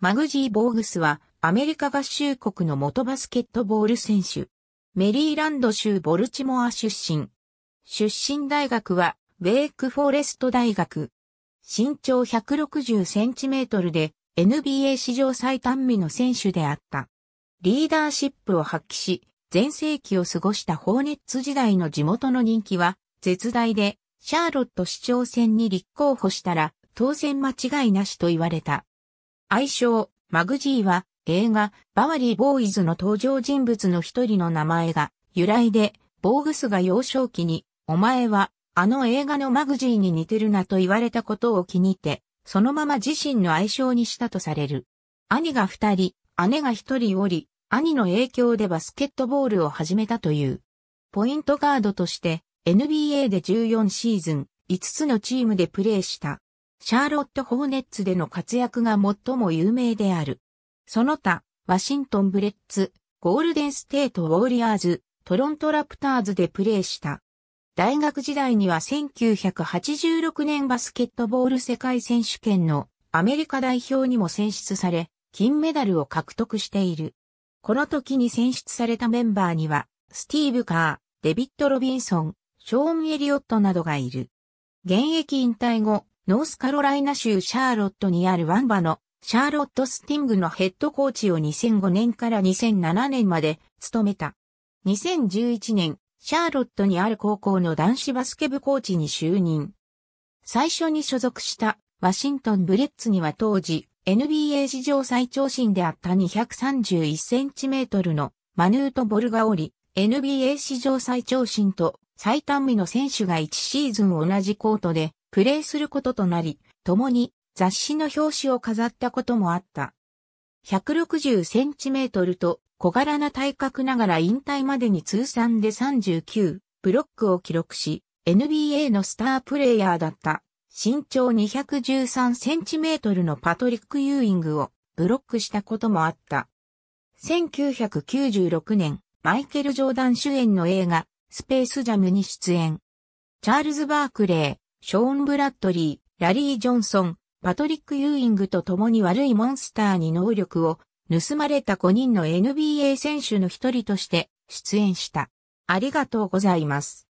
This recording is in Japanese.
マグジー・ボーグスはアメリカ合衆国の元バスケットボール選手。メリーランド州ボルチモア出身。出身大学はウェイクフォーレスト大学。身長160センチメートルで NBA 史上最短身の選手であった。リーダーシップを発揮し、全盛期を過ごしたホーネッツ時代の地元の人気は絶大で、シャーロット市長選に立候補したら当選間違いなしと言われた。愛称、マグジーは、映画、バワリー・ボーイズの登場人物の一人の名前が、由来で、ボーグスが幼少期に、お前は、あの映画のマグジーに似てるなと言われたことを気に入って、そのまま自身の愛称にしたとされる。兄が二人、姉が一人おり、兄の影響でバスケットボールを始めたという。ポイントガードとして、NBA で14シーズン、5つのチームでプレーした。シャーロット・ホーネッツでの活躍が最も有名である。その他、ワシントン・ブレッツ、ゴールデン・ステート・ウォーリアーズ、トロント・ラプターズでプレーした。大学時代には1986年バスケットボール世界選手権のアメリカ代表にも選出され、金メダルを獲得している。この時に選出されたメンバーには、スティーブ・カー、デビッド・ロビンソン、ショーン・エリオットなどがいる。現役引退後、ノースカロライナ州シャーロットにあるワンバのシャーロット・スティングのヘッドコーチを2005年から2007年まで務めた。2011年、シャーロットにある高校の男子バスケ部コーチに就任。最初に所属したワシントン・ブレッツには当時 NBA 史上最長身であった231センチメートルのマヌート・ボルガオリ、NBA 史上最長身と最短身の選手が1シーズン同じコートでプレイすることとなり、共に雑誌の表紙を飾ったこともあった。160センチメートルと小柄な体格ながら引退までに通算で39ブロックを記録し、NBA のスタープレイヤーだった身長213センチメートルのパトリック・ユーイングをブロックしたこともあった。1996年、マイケル・ジョーダン主演の映画、スペースジャムに出演。チャールズ・バークレー、ショーン・ブラッドリー、ラリー・ジョンソン、パトリック・ユーイングと共に悪いモンスターに能力を盗まれた5人の NBA 選手の一人として出演した。ありがとうございます。